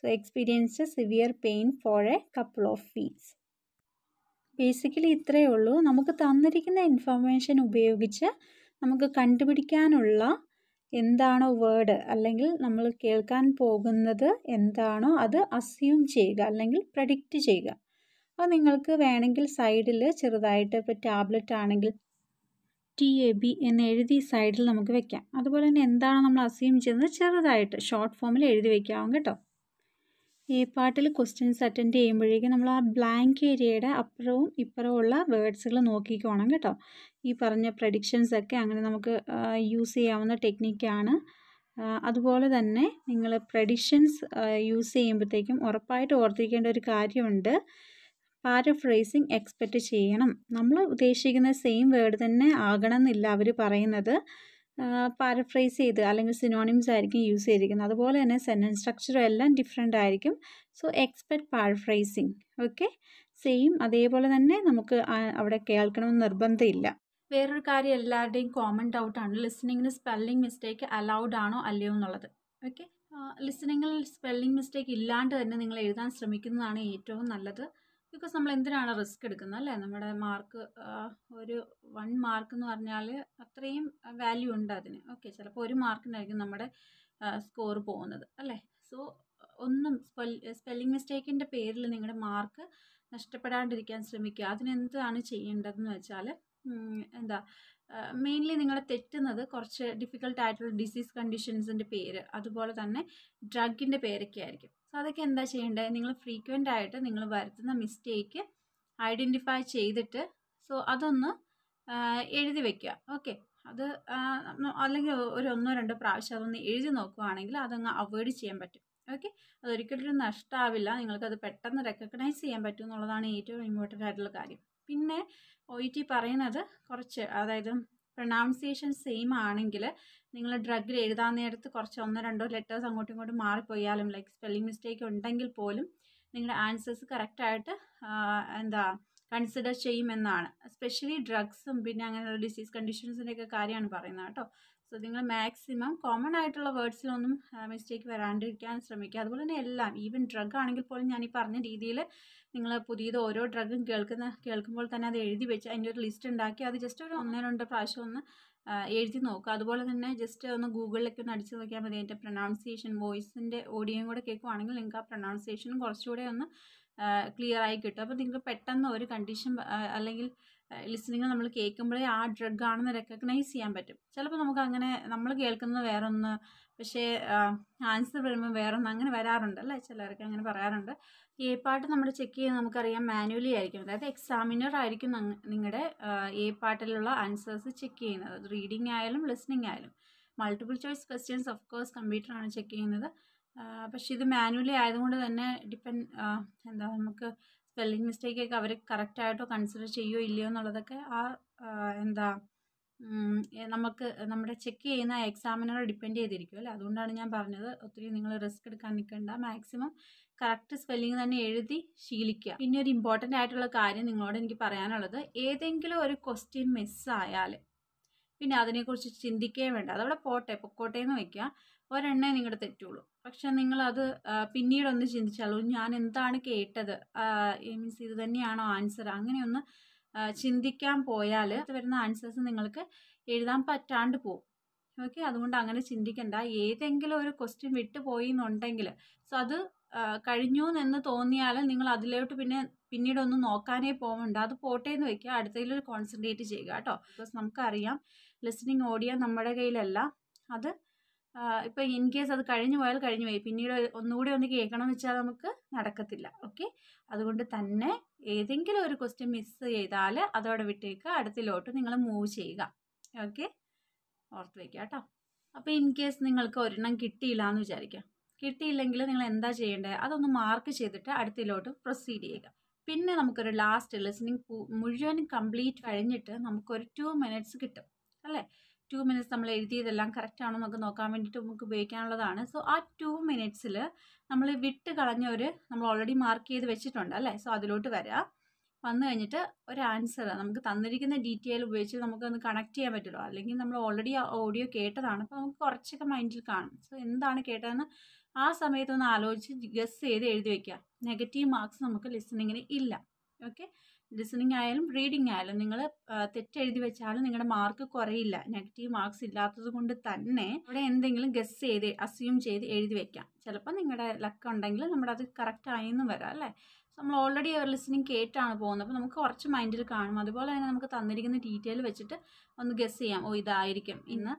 so experience severe pain for a couple of weeks basically ഇത്രയേ ഉള്ളൂ നമുക്ക് തന്നിരിക്കുന്ന ഇൻഫർമേഷൻ ഉപയോഗിച്ച് നമുക്ക് കണ്ടുപിടിക്കാനുള്ള എന്താണോ വേർഡ് അല്ലെങ്കിൽ നമ്മൾ കേൾക്കാൻ പോകുന്നത് എന്താണോ അത് അസ്യൂം ചെയ്യുക അല്ലെങ്കിൽ പ്രഡിക്റ്റ് ചെയ്യുക അപ്പോൾ നിങ്ങൾക്ക് വേണമെങ്കിൽ സൈഡിൽ ചെറുതായിട്ട് ഇപ്പോൾ ടാബ്ലറ്റ് ആണെങ്കിൽ ടി എ ബി എന്ന് എഴുതി സൈഡിൽ നമുക്ക് വെക്കാം അതുപോലെ തന്നെ എന്താണ് നമ്മൾ അസ്യൂം ചെയ്യുന്നത് ചെറുതായിട്ട് ഷോർട്ട് ഫോമിൽ എഴുതി വെക്കാവും കേട്ടോ ഈ പാട്ടിൽ ക്വസ്റ്റ്യൻസ് അറ്റൻഡ് ചെയ്യുമ്പോഴേക്കും നമ്മൾ ആ ബ്ലാങ്ക് ഏരിയയുടെ അപ്പുറവും ഇപ്പുറവും ഉള്ള വേർഡ്സുകൾ നോക്കിക്കോണം കേട്ടോ ഈ പറഞ്ഞ പ്രഡിക്ഷൻസൊക്കെ അങ്ങനെ നമുക്ക് യൂസ് ചെയ്യാവുന്ന ടെക്നിക്കാണ് അതുപോലെ തന്നെ നിങ്ങൾ പ്രഡിക്ഷൻസ് യൂസ് ചെയ്യുമ്പോഴത്തേക്കും ഉറപ്പായിട്ട് ഓർത്തിരിക്കേണ്ട ഒരു കാര്യമുണ്ട് പാരഫ്രൈസിങ് എക്സ്പെക്റ്റ് ചെയ്യണം നമ്മൾ ഉദ്ദേശിക്കുന്ന സെയിം വേർഡ് തന്നെ എന്നില്ല അവർ പറയുന്നത് പാരഫ്രൈസ് ചെയ്ത് അല്ലെങ്കിൽ സിനോണിംസ് ആയിരിക്കും യൂസ് ചെയ്തിരിക്കുന്നത് അതുപോലെ തന്നെ സെൻറ്റൻസ് സ്ട്രക്ചറും എല്ലാം ഡിഫറെൻ്റ് ആയിരിക്കും so expect paraphrasing okay same അതേപോലെ തന്നെ നമുക്ക് അവിടെ കേൾക്കണമെന്ന് നിർബന്ധമില്ല വേറൊരു കാര്യം എല്ലാവരുടെയും കോമൺ ഡൗട്ടാണ് ലിസണിങ്ങിന് സ്പെല്ലിംഗ് മിസ്റ്റേക്ക് അലൗഡ് ആണോ അല്ലയോ എന്നുള്ളത് ഓക്കെ ലിസണിങ്ങിൽ സ്പെല്ലിംഗ് മിസ്റ്റേക്ക് ഇല്ലാണ്ട് തന്നെ നിങ്ങൾ എഴുതാൻ ശ്രമിക്കുന്നതാണ് ഏറ്റവും നല്ലത് ബിക്കോസ് നമ്മൾ എന്തിനാണ് റിസ്ക് എടുക്കുന്നത് അല്ലേ നമ്മുടെ മാർക്ക് ഒരു വൺ മാർക്ക് എന്ന് പറഞ്ഞാൽ അത്രയും വാല്യൂ ഉണ്ട് അതിന് ഓക്കെ ചിലപ്പോൾ ഒരു മാർക്കിനായിരിക്കും നമ്മുടെ സ്കോർ പോകുന്നത് അല്ലേ സോ ഒന്നും സ്പെല്ലിംഗ് മിസ്റ്റേക്കിൻ്റെ പേരിൽ നിങ്ങളുടെ മാർക്ക് നഷ്ടപ്പെടാണ്ടിരിക്കാൻ ശ്രമിക്കുക അതിനെന്താണ് ചെയ്യേണ്ടതെന്ന് വെച്ചാൽ എന്താ മെയിൻലി നിങ്ങൾ തെറ്റുന്നത് കുറച്ച് ഡിഫിക്കൽട്ട് ആയിട്ടുള്ള ഡിസീസ് കണ്ടീഷൻസിൻ്റെ പേര് അതുപോലെ തന്നെ ഡ്രഗിൻ്റെ പേരൊക്കെ ആയിരിക്കും സോ അതൊക്കെ എന്താ ചെയ്യേണ്ടത് നിങ്ങൾ ഫ്രീക്വൻ്റ് ആയിട്ട് നിങ്ങൾ വരുത്തുന്ന മിസ്റ്റേക്ക് ഐഡൻറ്റിഫൈ ചെയ്തിട്ട് സോ അതൊന്ന് എഴുതി വെക്കുക ഓക്കെ അത് അല്ലെങ്കിൽ ഒരു ഒന്നോ രണ്ടോ പ്രാവശ്യം അതൊന്ന് എഴുതി നോക്കുകയാണെങ്കിൽ അതങ്ങ് അവോയ്ഡ് ചെയ്യാൻ പറ്റും ഓക്കെ അതൊരിക്കലും നഷ്ടമാവില്ല നിങ്ങൾക്കത് പെട്ടെന്ന് റെക്കഗ്നൈസ് ചെയ്യാൻ പറ്റും എന്നുള്ളതാണ് ഏറ്റവും ഇമ്പോർട്ടൻ്റ് ആയിട്ടുള്ള കാര്യം പിന്നെ ഒ ഇ ടി പറയുന്നത് കുറച്ച് അതായത് പ്രൊണൗൺസിയേഷൻ സെയിം ആണെങ്കിൽ നിങ്ങൾ ഡ്രഗിൽ എഴുതാൻ നേരത്ത് കുറച്ച് ഒന്നോ രണ്ടോ ലെറ്റേഴ്സ് അങ്ങോട്ടും ഇങ്ങോട്ടും മാറിപ്പോയാലും ലൈക്ക് സ്പെല്ലിംഗ് മിസ്റ്റേക്ക് ഉണ്ടെങ്കിൽ പോലും നിങ്ങളുടെ ആൻസേഴ്സ് കറക്റ്റായിട്ട് എന്താ കൺസിഡർ ചെയ്യുമെന്നാണ് എസ്പെഷ്യലി ഡ്രഗ്സും പിന്നെ അങ്ങനെയുള്ള ഡിസീസ് കണ്ടീഷൻസിൻ്റെയൊക്കെ കാര്യമാണ് പറയുന്നത് കേട്ടോ സോ നിങ്ങൾ മാക്സിമം കോമൺ ആയിട്ടുള്ള വേർഡ്സിലൊന്നും മിസ്റ്റേക്ക് വരാണ്ടിരിക്കാൻ ശ്രമിക്കുക അതുപോലെ തന്നെ എല്ലാം ഈവൻ ഡ്രഗ് ആണെങ്കിൽ പോലും ഞാൻ ഈ പറഞ്ഞ രീതിയിൽ നിങ്ങൾ പുതിയത് ഓരോ ഡ്രഗും കേൾക്കുന്ന കേൾക്കുമ്പോൾ തന്നെ അത് എഴുതി വെച്ച് അതിൻ്റെ ഒരു ലിസ്റ്റ് ഉണ്ടാക്കി അത് ജസ്റ്റ് ഒരു ഒന്നേ രണ്ട് പ്രാവശ്യം ഒന്ന് എഴുതി നോക്കുക അതുപോലെ തന്നെ ജസ്റ്റ് ഒന്ന് ഗൂഗിളിലൊക്കെ ഒന്ന് അടിച്ച് നോക്കിയാൽ മതി അതിൻ്റെ പ്രൊണൗൺസിയേഷൻ വോയിസിൻ്റെ ഓഡിയോയും കൂടെ കേൾക്കുവാണെങ്കിൽ നിങ്ങൾക്ക് ആ പ്രൊണൗൺസിയേഷനും കുറച്ചുകൂടെ ഒന്ന് ക്ലിയർ ആയി കിട്ടും അപ്പോൾ നിങ്ങൾക്ക് പെട്ടെന്ന് ഒരു കണ്ടീഷൻ അല്ലെങ്കിൽ ലിസണിങ് നമ്മൾ കേൾക്കുമ്പോഴേ ആ ഡ്രഗ് ആണെന്ന് റെക്കഗ്നൈസ് ചെയ്യാൻ പറ്റും ചിലപ്പോൾ നമുക്ക് അങ്ങനെ നമ്മൾ കേൾക്കുന്നത് വേറൊന്ന് പക്ഷേ ആൻസർ വരുമ്പോൾ വേറൊന്നും അങ്ങനെ വരാറുണ്ട് അല്ലേ ചിലർക്ക് അങ്ങനെ പറയാറുണ്ട് എ പാർട്ട് നമ്മൾ ചെക്ക് ചെയ്ത് നമുക്കറിയാം മാനുവലി ആയിരിക്കും അതായത് എക്സാമിനർ ആയിരിക്കും നിങ്ങളുടെ എ പാർട്ടിലുള്ള ആൻസേഴ്സ് ചെക്ക് ചെയ്യുന്നത് റീഡിംഗ് ആയാലും ലിസ്ണിംഗ് ആയാലും multiple choice questions of course കമ്പ്യൂട്ടറാണ് ചെക്ക് ചെയ്യുന്നത് പക്ഷേ ഇത് മാനുവലി ആയതുകൊണ്ട് തന്നെ ഡിപ്പെൻഡ് എന്താ നമുക്ക് സ്പെല്ലിംഗ് മിസ്റ്റേക്കൊക്കെ അവർ കറക്റ്റായിട്ടോ കൺസിഡർ ചെയ്യുമോ ഇല്ലയോ എന്നുള്ളതൊക്കെ ആ എന്താ നമുക്ക് നമ്മുടെ ചെക്ക് ചെയ്യുന്ന എക്സാമിനോട് ഡിപ്പെൻഡ് ചെയ്തിരിക്കും അല്ലേ അതുകൊണ്ടാണ് ഞാൻ പറഞ്ഞത് ഒത്തിരി നിങ്ങൾ റിസ്ക് എടുക്കാൻ നിൽക്കണ്ട മാക്സിമം കറക്റ്റ് സ്പെല്ലിംഗ് തന്നെ എഴുതി ശീലിക്കുക പിന്നെ ഒരു ഇമ്പോർട്ടൻ്റ് ആയിട്ടുള്ള കാര്യം നിങ്ങളോട് എനിക്ക് പറയാനുള്ളത് ഏതെങ്കിലും ഒരു ക്വസ്റ്റ്യൻ മിസ്സായാൽ പിന്നെ അതിനെക്കുറിച്ച് ചിന്തിക്കുകയും വേണ്ട അതവിടെ പോട്ടെ പൊക്കോട്ടെ എന്ന് വയ്ക്കുക ഒരെണ്ണേ നിങ്ങളുടെ തെറ്റുള്ളൂ പക്ഷെ നിങ്ങളത് പിന്നീടൊന്ന് ചിന്തിച്ചാലോ ഞാൻ എന്താണ് കേട്ടത് മീൻസ് ഇത് തന്നെയാണോ ആൻസർ അങ്ങനെയൊന്ന് ചിന്തിക്കാൻ പോയാൽ വരുന്ന ആൻസേഴ്സ് നിങ്ങൾക്ക് എഴുതാൻ പറ്റാണ്ട് പോകും ഓക്കെ അതുകൊണ്ട് അങ്ങനെ ചിന്തിക്കണ്ട ഏതെങ്കിലും ഒരു ക്വസ്റ്റ്യൻ വിട്ടുപോയി എന്നുണ്ടെങ്കിൽ സോ അത് കഴിഞ്ഞു എന്ന് തോന്നിയാൽ നിങ്ങൾ അതിലോട്ട് പിന്നെ പിന്നീട് ഒന്ന് നോക്കാനേ പോകുന്നുണ്ട് അത് പോട്ടെ എന്ന് വെക്കുക അടുത്തതിൽ കോൺസെൻട്രേറ്റ് ചെയ്യുക കേട്ടോ ബിക്കോസ് നമുക്കറിയാം ലിസണിങ് ഓഡിയോ നമ്മുടെ കയ്യിലല്ല അത് ഇപ്പം ഇൻ കേസ് അത് കഴിഞ്ഞു പോയാൽ കഴിഞ്ഞു പോയി പിന്നീട് ഒന്നുകൂടി ഒന്ന് കേൾക്കണം വെച്ചാൽ നമുക്ക് നടക്കത്തില്ല ഓക്കെ അതുകൊണ്ട് തന്നെ ഏതെങ്കിലും ഒരു ക്വസ്റ്റ്യൻ മിസ് ചെയ്താൽ അതോടെ വിട്ടേക്കുക അടുത്തിലോട്ട് നിങ്ങൾ മൂവ് ചെയ്യുക ഓക്കെ ഓർത്ത് വയ്ക്കുക കേട്ടോ അപ്പോൾ ഇൻ കേസ് നിങ്ങൾക്ക് ഒരെണ്ണം കിട്ടിയില്ല എന്ന് വിചാരിക്കുക കിട്ടിയില്ലെങ്കിൽ നിങ്ങൾ എന്താ ചെയ്യേണ്ടത് അതൊന്ന് മാർക്ക് ചെയ്തിട്ട് അടുത്തിലോട്ട് പ്രൊസീഡ് ചെയ്യുക പിന്നെ നമുക്കൊരു ലാസ്റ്റ് ലിസണിങ് മുഴുവൻ കംപ്ലീറ്റ് കഴിഞ്ഞിട്ട് നമുക്കൊരു ടു മിനിറ്റ്സ് കിട്ടും അല്ലേ ടു മിനിറ്റ്സ് നമ്മൾ എഴുതിയതെല്ലാം കറക്റ്റ് ആണോ നമുക്ക് നോക്കാൻ വേണ്ടിയിട്ട് നമുക്ക് ഉപയോഗിക്കാനുള്ളതാണ് സോ ആ ടു മിനിറ്റ്സിൽ നമ്മൾ വിട്ട് കളഞ്ഞ ഒരു നമ്മൾ ഓൾറെഡി മാർക്ക് ചെയ്ത് വെച്ചിട്ടുണ്ട് അല്ലേ സോ അതിലോട്ട് വരാം വന്നു കഴിഞ്ഞിട്ട് ഒരു ആൻസർ നമുക്ക് തന്നിരിക്കുന്ന ഡീറ്റെയിൽ ഉപയോഗിച്ച് നമുക്ക് ഒന്ന് കണക്ട് ചെയ്യാൻ പറ്റുള്ളൂ അല്ലെങ്കിൽ നമ്മൾ ഓൾറെഡി ഓഡിയോ കേട്ടതാണ് അപ്പോൾ നമുക്ക് കുറച്ചൊക്കെ മൈൻഡിൽ കാണും സോ എന്താണ് കേട്ടതെന്ന് ആ ഒന്ന് ആലോചിച്ച് ഗസ് ചെയ്ത് എഴുതി വയ്ക്കുക നെഗറ്റീവ് മാർക്സ് നമുക്ക് ലിസണിങ്ങിന് ഇല്ല ഓക്കെ ലിസണിങ് ആയാലും റീഡിങ് ആയാലും നിങ്ങൾ തെറ്റെഴുതി വെച്ചാലും നിങ്ങളുടെ മാർക്ക് കുറയില്ല നെഗറ്റീവ് മാർക്സ് ഇല്ലാത്തത് കൊണ്ട് തന്നെ അവിടെ എന്തെങ്കിലും ഗസ് ചെയ്ത് അസ്യൂം ചെയ്ത് എഴുതി വെക്കാം ചിലപ്പോൾ നിങ്ങളുടെ ലക്ക് ഉണ്ടെങ്കിൽ നമ്മുടെ അത് കറക്റ്റ് ആയെന്നും വരാം അല്ലേ നമ്മൾ ഓൾറെഡി അവർ ലിസണിങ് കേട്ടാണ് പോകുന്നത് അപ്പോൾ നമുക്ക് കുറച്ച് മൈൻഡിൽ കാണും അതുപോലെ തന്നെ നമുക്ക് തന്നിരിക്കുന്ന ഡീറ്റെയിൽ വെച്ചിട്ട് ഒന്ന് ഗസ് ചെയ്യാം ഓ ഇതായിരിക്കും ഇന്ന്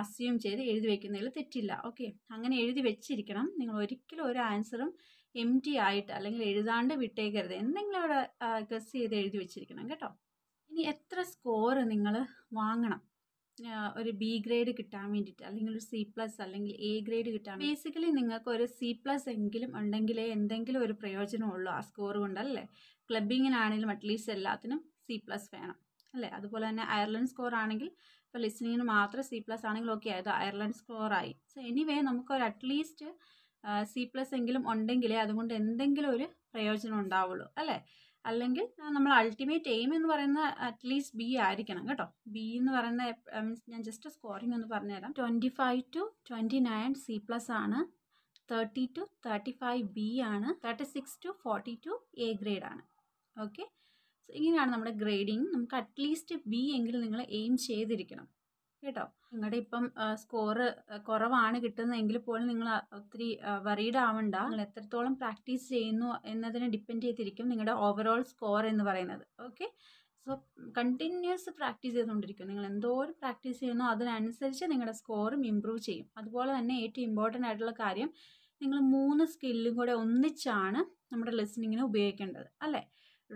അസ്യൂം ചെയ്ത് എഴുതി വെക്കുന്നതിൽ തെറ്റില്ല ഓക്കെ അങ്ങനെ എഴുതി വെച്ചിരിക്കണം നിങ്ങൾ ഒരിക്കലും ഒരു ആൻസറും എം ടി ആയിട്ട് അല്ലെങ്കിൽ എഴുതാണ്ട് വിട്ടേക്കരുത് എന്തെങ്കിലും അവിടെ ഗസ് ചെയ്ത് എഴുതി വെച്ചിരിക്കണം കേട്ടോ ഇനി എത്ര സ്കോർ നിങ്ങൾ വാങ്ങണം ഒരു ബി ഗ്രേഡ് കിട്ടാൻ വേണ്ടിയിട്ട് അല്ലെങ്കിൽ ഒരു സി പ്ലസ് അല്ലെങ്കിൽ എ ഗ്രേഡ് കിട്ടാൻ ബേസിക്കലി നിങ്ങൾക്ക് ഒരു സി പ്ലസ് എങ്കിലും ഉണ്ടെങ്കിലേ എന്തെങ്കിലും ഒരു പ്രയോജനമുള്ളൂ ആ സ്കോർ കൊണ്ടല്ലേ ക്ലബിങ്ങിനാണെങ്കിലും അറ്റ്ലീസ്റ്റ് എല്ലാത്തിനും സി പ്ലസ് വേണം അല്ലേ അതുപോലെ തന്നെ അയർലൻഡ് സ്കോർ ആണെങ്കിൽ ഇപ്പോൾ ലിസ്ണിങ്ങിന് മാത്രം സി പ്ലസ് ആണെങ്കിൽ ഓക്കെ അത് അയർലൻഡ് സ്കോർ ആയി സോ എനിവേ നമുക്കൊരു അറ്റ്ലീസ്റ്റ് സി പ്ലസ് എങ്കിലും ഉണ്ടെങ്കിലേ അതുകൊണ്ട് എന്തെങ്കിലും ഒരു പ്രയോജനം ഉണ്ടാവുള്ളൂ അല്ലേ അല്ലെങ്കിൽ നമ്മൾ അൾട്ടിമേറ്റ് എയിം എന്ന് പറയുന്ന അറ്റ്ലീസ്റ്റ് ബി ആയിരിക്കണം കേട്ടോ ബി എന്ന് പറയുന്ന മീൻസ് ഞാൻ ജസ്റ്റ് സ്കോറിംഗ് ഒന്ന് പറഞ്ഞുതരാം twenty five to twenty nine C plus ആണ് thirty to thirty five B ആണ് thirty six to forty two A grade ആണ് ഓക്കെ ഇങ്ങനെയാണ് നമ്മുടെ ഗ്രേഡിങ് നമുക്ക് അറ്റ്ലീസ്റ്റ് ബി എങ്കിലും നിങ്ങൾ എയിം ചെയ്തിരിക്കണം കേട്ടോ നിങ്ങളുടെ ഇപ്പം സ്കോറ് കുറവാണ് കിട്ടുന്നതെങ്കിൽ പോലും നിങ്ങൾ ഒത്തിരി വറീഡ് ആവണ്ട നിങ്ങൾ എത്രത്തോളം പ്രാക്ടീസ് ചെയ്യുന്നു എന്നതിനെ ഡിപ്പെൻഡ് ചെയ്തിരിക്കും നിങ്ങളുടെ ഓവറോൾ സ്കോർ എന്ന് പറയുന്നത് ഓക്കെ സോ കണ്ടിന്യൂസ് പ്രാക്ടീസ് ചെയ്തുകൊണ്ടിരിക്കും നിങ്ങൾ എന്തോരം പ്രാക്ടീസ് ചെയ്യുന്നു അതിനനുസരിച്ച് നിങ്ങളുടെ സ്കോറും ഇമ്പ്രൂവ് ചെയ്യും അതുപോലെ തന്നെ ഏറ്റവും ഇമ്പോർട്ടൻ്റ് ആയിട്ടുള്ള കാര്യം നിങ്ങൾ മൂന്ന് സ്കില്ലും കൂടെ ഒന്നിച്ചാണ് നമ്മുടെ ലിസ്ണിങ്ങിന് ഉപയോഗിക്കേണ്ടത് അല്ലേ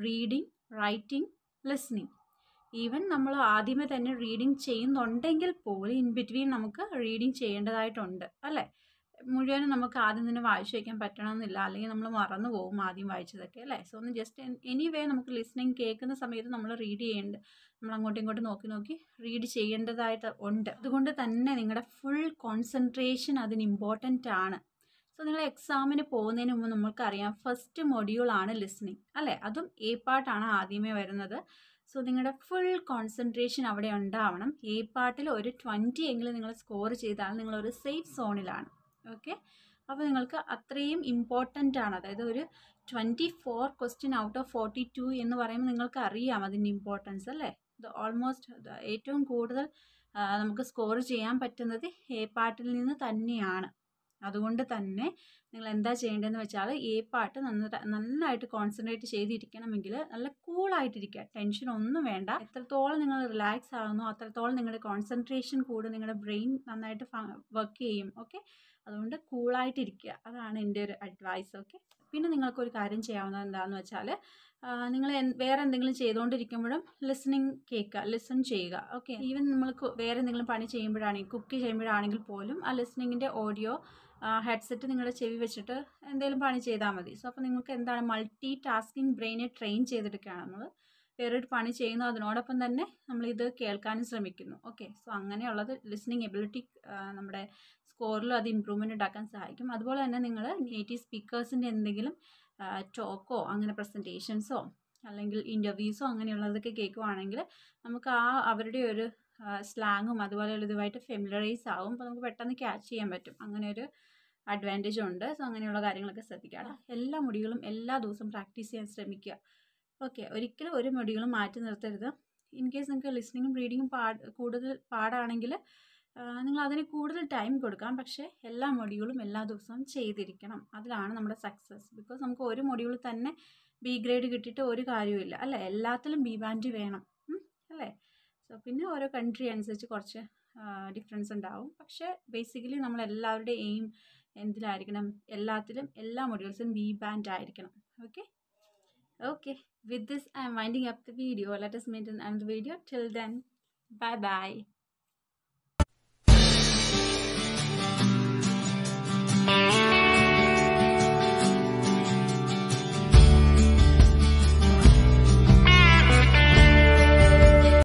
റീഡിങ് റൈറ്റിംഗ് ലിസ്ണിങ് ഈവൻ നമ്മൾ ആദ്യമേ തന്നെ റീഡിങ് ചെയ്യുന്നുണ്ടെങ്കിൽ പോലും ഇൻ ബിറ്റ്വീൻ നമുക്ക് റീഡിങ് ചെയ്യേണ്ടതായിട്ടുണ്ട് അല്ലേ മുഴുവനും നമുക്ക് ആദ്യം തന്നെ വായിച്ചു വയ്ക്കാൻ പറ്റണമെന്നില്ല അല്ലെങ്കിൽ നമ്മൾ മറന്നു പോകും ആദ്യം വായിച്ചതൊക്കെ അല്ലേ സോ ഒന്ന് ജസ്റ്റ് എനി വേ നമുക്ക് ലിസ്ണിങ് കേൾക്കുന്ന സമയത്ത് നമ്മൾ റീഡ് ചെയ്യേണ്ട നമ്മൾ അങ്ങോട്ടും ഇങ്ങോട്ടും നോക്കി നോക്കി റീഡ് ചെയ്യേണ്ടതായിട്ട് ഉണ്ട് അതുകൊണ്ട് തന്നെ നിങ്ങളുടെ ഫുൾ കോൺസെൻട്രേഷൻ അതിന് ഇമ്പോർട്ടൻ്റ് ആണ് സോ നിങ്ങൾ എക്സാമിന് പോകുന്നതിന് മുമ്പ് നമുക്കറിയാം ഫസ്റ്റ് മൊഡ്യൂൾ ആണ് ലിസ്ണിങ് അല്ലേ അതും എ പാർട്ടാണ് ആദ്യമേ വരുന്നത് സോ നിങ്ങളുടെ ഫുൾ കോൺസെൻട്രേഷൻ അവിടെ ഉണ്ടാവണം ഈ പാട്ടിൽ ഒരു ട്വൻറ്റി എങ്കിലും നിങ്ങൾ സ്കോർ ചെയ്താൽ നിങ്ങളൊരു സേഫ് സോണിലാണ് ഓക്കെ അപ്പോൾ നിങ്ങൾക്ക് അത്രയും ഇമ്പോർട്ടൻ്റ് ആണ് അതായത് ഒരു twenty four question out of forty two എന്ന് പറയുമ്പോൾ നിങ്ങൾക്ക് അറിയാം അതിൻ്റെ ഇമ്പോർട്ടൻസ് അല്ലേ ഇത് ഓൾമോസ്റ്റ് ഏറ്റവും കൂടുതൽ നമുക്ക് സ്കോർ ചെയ്യാൻ പറ്റുന്നത് എ പാട്ടിൽ നിന്ന് തന്നെയാണ് അതുകൊണ്ട് തന്നെ നിങ്ങൾ എന്താ ചെയ്യേണ്ടതെന്ന് വെച്ചാൽ ഈ പാട്ട് നന്ന നന്നായിട്ട് കോൺസെൻട്രേറ്റ് ചെയ്തിരിക്കണമെങ്കിൽ നല്ല കൂളായിട്ടിരിക്കുക ടെൻഷൻ ഒന്നും വേണ്ട എത്രത്തോളം നിങ്ങൾ റിലാക്സ് ആകുന്നു അത്രത്തോളം നിങ്ങളുടെ കോൺസെൻട്രേഷൻ കൂടും നിങ്ങളുടെ ബ്രെയിൻ നന്നായിട്ട് വർക്ക് ചെയ്യും ഓക്കെ അതുകൊണ്ട് കൂളായിട്ടിരിക്കുക അതാണ് എൻ്റെ ഒരു അഡ്വൈസ് ഓക്കെ പിന്നെ നിങ്ങൾക്കൊരു കാര്യം ചെയ്യാവുന്നത് എന്താണെന്ന് വെച്ചാൽ നിങ്ങൾ വേറെ എന്തെങ്കിലും ചെയ്തുകൊണ്ടിരിക്കുമ്പോഴും ലിസണിങ് കേൾക്കുക ലിസൺ ചെയ്യുക ഓക്കെ ഈവൻ നമ്മൾ വേറെ എന്തെങ്കിലും പണി ചെയ്യുമ്പോഴാണെങ്കിൽ കുക്ക് ചെയ്യുമ്പോഴാണെങ്കിൽ പോലും ആ ലിസണിങ്ങിൻ്റെ ഓഡിയോ ഹെഡ്സെറ്റ് നിങ്ങളുടെ ചെവി വെച്ചിട്ട് എന്തെങ്കിലും പണി ചെയ്താൽ മതി സോ അപ്പോൾ നിങ്ങൾക്ക് എന്താണ് മൾട്ടി ടാസ്കിങ് ബ്രെയിനെ ട്രെയിൻ ചെയ്തെടുക്കുകയാണ് നമ്മൾ വേറൊരു പണി ചെയ്യുന്നു അതിനോടൊപ്പം തന്നെ നമ്മളിത് കേൾക്കാനും ശ്രമിക്കുന്നു ഓക്കെ സോ അങ്ങനെയുള്ളത് ലിസ്ണിങ് എബിലിറ്റി നമ്മുടെ സ്കോറിൽ അത് ഇമ്പ്രൂവ്മെൻ്റ് ഉണ്ടാക്കാൻ സഹായിക്കും അതുപോലെ തന്നെ നിങ്ങൾ നേറ്റീവ് സ്പീക്കേഴ്സിൻ്റെ എന്തെങ്കിലും ടോക്കോ അങ്ങനെ പ്രസൻറ്റേഷൻസോ അല്ലെങ്കിൽ ഇൻ്റർവ്യൂസോ അങ്ങനെയുള്ളതൊക്കെ കേൾക്കുവാണെങ്കിൽ നമുക്ക് ആ അവരുടെ ഒരു സ്ലാങ്ങും അതുപോലെയുള്ള ഇതുമായിട്ട് ഫെമിലറൈസ് ആവും അപ്പോൾ നമുക്ക് പെട്ടെന്ന് ക്യാച്ച് ചെയ്യാൻ പറ്റും അങ്ങനെ ഒരു അഡ്വാൻറ്റേജ് ഉണ്ട് സോ അങ്ങനെയുള്ള കാര്യങ്ങളൊക്കെ ശ്രദ്ധിക്കുക എല്ലാ മുടികളും എല്ലാ ദിവസവും പ്രാക്ടീസ് ചെയ്യാൻ ശ്രമിക്കുക ഓക്കെ ഒരിക്കലും ഒരു മുടികളും മാറ്റി നിർത്തരുത് ഇൻ കേസ് നിങ്ങൾക്ക് ലിസ്ണിങ്ങും റീഡിങ്ങും പാട് കൂടുതൽ പാടാണെങ്കിൽ നിങ്ങൾ അതിന് കൂടുതൽ ടൈം കൊടുക്കാം പക്ഷേ എല്ലാ മൊഡ്യൂളും എല്ലാ ദിവസവും ചെയ്തിരിക്കണം അതിലാണ് നമ്മുടെ സക്സസ് ബിക്കോസ് നമുക്ക് ഒരു മൊഡ്യൂൾ തന്നെ ബി ഗ്രേഡ് കിട്ടിയിട്ട് ഒരു ഇല്ല അല്ലേ എല്ലാത്തിലും ബി ബാൻഡ് വേണം അല്ലേ സോ പിന്നെ ഓരോ കൺട്രി അനുസരിച്ച് കുറച്ച് ഡിഫറൻസ് ഉണ്ടാവും പക്ഷേ ബേസിക്കലി നമ്മൾ എല്ലാവരുടെയും എയിം എന്തിലായിരിക്കണം എല്ലാത്തിലും എല്ലാ മൊഡ്യൂൾസും ബി ബാൻഡ് ആയിരിക്കണം okay okay with this I'm winding up the video let's meet in and video till then bye by